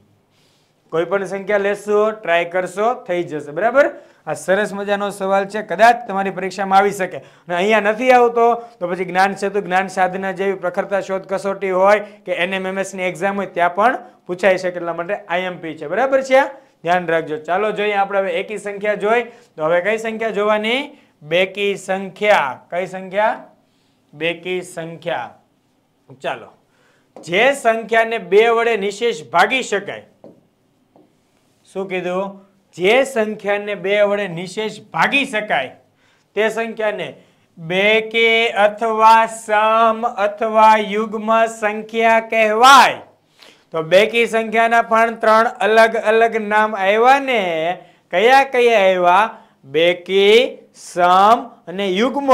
કોઈ પણ સંખ્યા લેશો ટ્રાય કરશો થઈ જશે બરાબર આ સરસ મજાનો સવાલ છે કદાચ તમારી પરીક્ષામાં આવી શકે અને અહીંયા નથી આવતો તો પછી જ્ઞાન સેતુ જ્ઞાન સાધના જેવી પ્રખરતા શોધ કસોટી હોય કે એનએમએમએસની એક્ઝામ હોય ત્યાં પણ પૂછાઈ શકે એટલા માટે આઈએમપી છે બરાબર છે ધ્યાન રાખજો ચાલો જોઈએ આપણે હવે એકી સંખ્યા જોઈ તો હવે કઈ સંખ્યા જોવાની બેકી સંખ્યા કઈ સંખ્યા બેકી સંખ્યા ચાલો જે સંખ્યાને બે વડે નિશેષ ભાગી શકાય શું કીધું જે સંખ્યાને બે વડે નિશેષ ભાગી શકાય તે સંખ્યાને બે કે અથવા સમ અથવા યુગ્મ સંખ્યા કહેવાય તો બે કી સંખ્યાના પણ ત્રણ અલગ અલગ નામ આવ્યા ને કયા કયા આવ્યા બે કી સમ અને યુગ્મ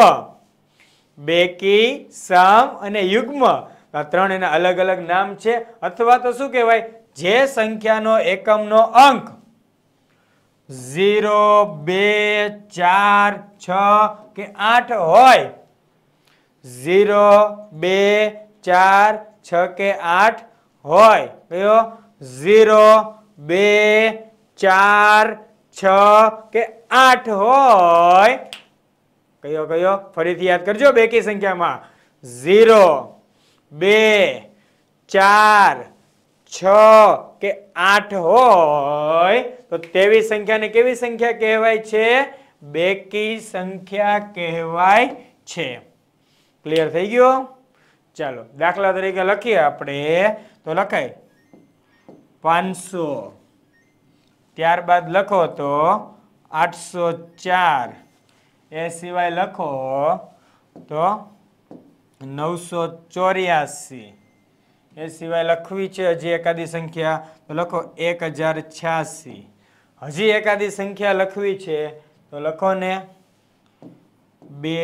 બે કી સમ અને યુગ્મ આ ત્રણ એના અલગ અલગ નામ છે અથવા તો શું કહેવાય જે સંખ્યાનો એકમનો અંક ઝીરો બે ચાર છ કે આઠ હોય ઝીરો બે ચાર છ કે આઠ હોય કયો ઝીરો બે ચાર છ કે આઠ હોય કયો કયો ફરીથી યાદ કરજો બેકી સંખ્યામાં ઝીરો બે ચાર છ કે આઠ હોય તો તેવી સંખ્યાને કેવી સંખ્યા કહેવાય છે બેકી સંખ્યા કહેવાય છે ક્લિયર થઈ ગયો ચાલો દાખલા તરીકે લખીએ આપણે તો લખાય પાંચસો ત્યારબાદ લખો તો આઠસો ચાર એ સિવાય લખો તો નવસો ચોર્યાસી એ સિવાય લખવી છે હજી એકાદી સંખ્યા તો લખો એક હજાર છ્યાસી હજી એકાદી સંખ્યા લખવી છે તો લખો ને બે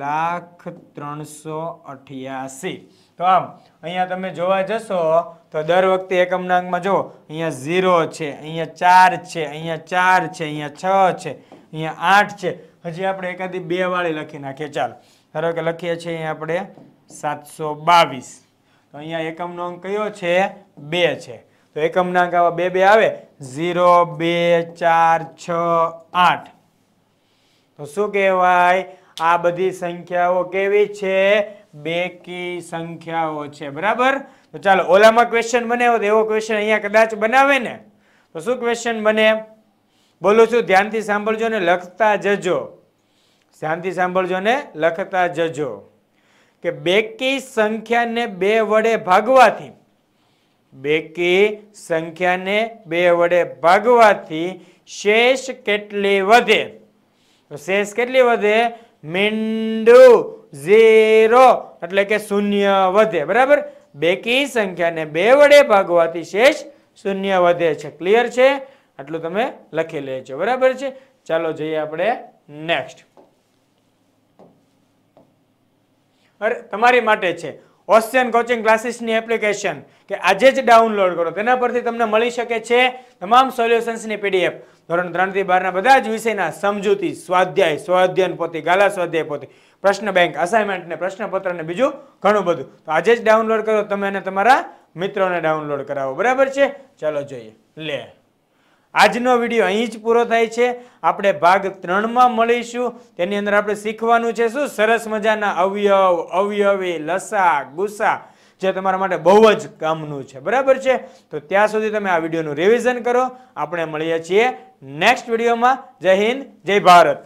લાખ ત્રણસો અઠ્યાસી તો આમ અહીંયા તમે જોવા જશો તો દર વખતે એકમનાંકમાં જો અહીંયા ઝીરો છે અહીંયા ચાર છે અહીંયા ચાર છે અહીંયા છ છે અહીંયા આઠ છે હજી આપણે એકાદી બે વાળી લખી નાખીએ ચાલો ધારો કે લખીએ છીએ અહીંયા આપણે સાતસો બાવીસ તો અહીંયા એકમનો અંક કયો છે બે છે તો એકમના અંક આવા બે બે આવે ઝીરો બે ચાર છ આઠ તો શું કહેવાય આ બધી સંખ્યાઓ કેવી છે બે કી સંખ્યાઓ છે બરાબર તો ચાલો ઓલામાં ક્વેશ્ચન બને તો એવો ક્વેશ્ચન અહીંયા કદાચ બનાવે ને તો શું ક્વેશ્ચન બને બોલું છું ધ્યાનથી સાંભળજો ને લખતા જજો ધ્યાનથી સાંભળજો ને લખતા જજો કે બેકી સંખ્યાને બે વડે ભાગવાથી બેકી સંખ્યાને બે વડે ભાગવાથી શેષ કેટલી વધે તો શેષ કેટલી વધે મીંડુ ઝીરો એટલે કે શૂન્ય વધે બરાબર બેકી સંખ્યાને બે વડે ભાગવાથી શેષ શૂન્ય વધે છે ક્લિયર છે આટલું તમે લખી લેજો બરાબર છે ચાલો જઈએ આપણે નેક્સ્ટ તમારી માટે છે ઓશિયન કોચિંગ ક્લાસીસની એપ્લિકેશન કે આજે જ ડાઉનલોડ કરો તેના પરથી તમને મળી શકે છે તમામ સોલ્યુશન્સની પીડીએફ ધોરણ ત્રણથી બારના બધા જ વિષયના સમજૂતી સ્વાધ્યાય સ્વાધ્યન પોતી ગાલા સ્વાધ્યાય પોથી પ્રશ્ન બેંક અસાઇનમેન્ટ ને પ્રશ્નપત્ર ને બીજું ઘણું બધું તો આજે જ ડાઉનલોડ કરો તમે અને તમારા મિત્રોને ડાઉનલોડ કરાવો બરાબર છે ચાલો જોઈએ લે આજનો વિડીયો અહીં જ પૂરો થાય છે આપણે ભાગ ત્રણમાં મળીશું તેની અંદર આપણે શીખવાનું છે શું સરસ મજાના અવયવ અવયવી લસા ગુસ્સા જે તમારા માટે બહુ જ કામનું છે બરાબર છે તો ત્યાં સુધી તમે આ વિડીયોનું રિવિઝન કરો આપણે મળીએ છીએ નેક્સ્ટ વિડીયોમાં જય હિન્દ જય ભારત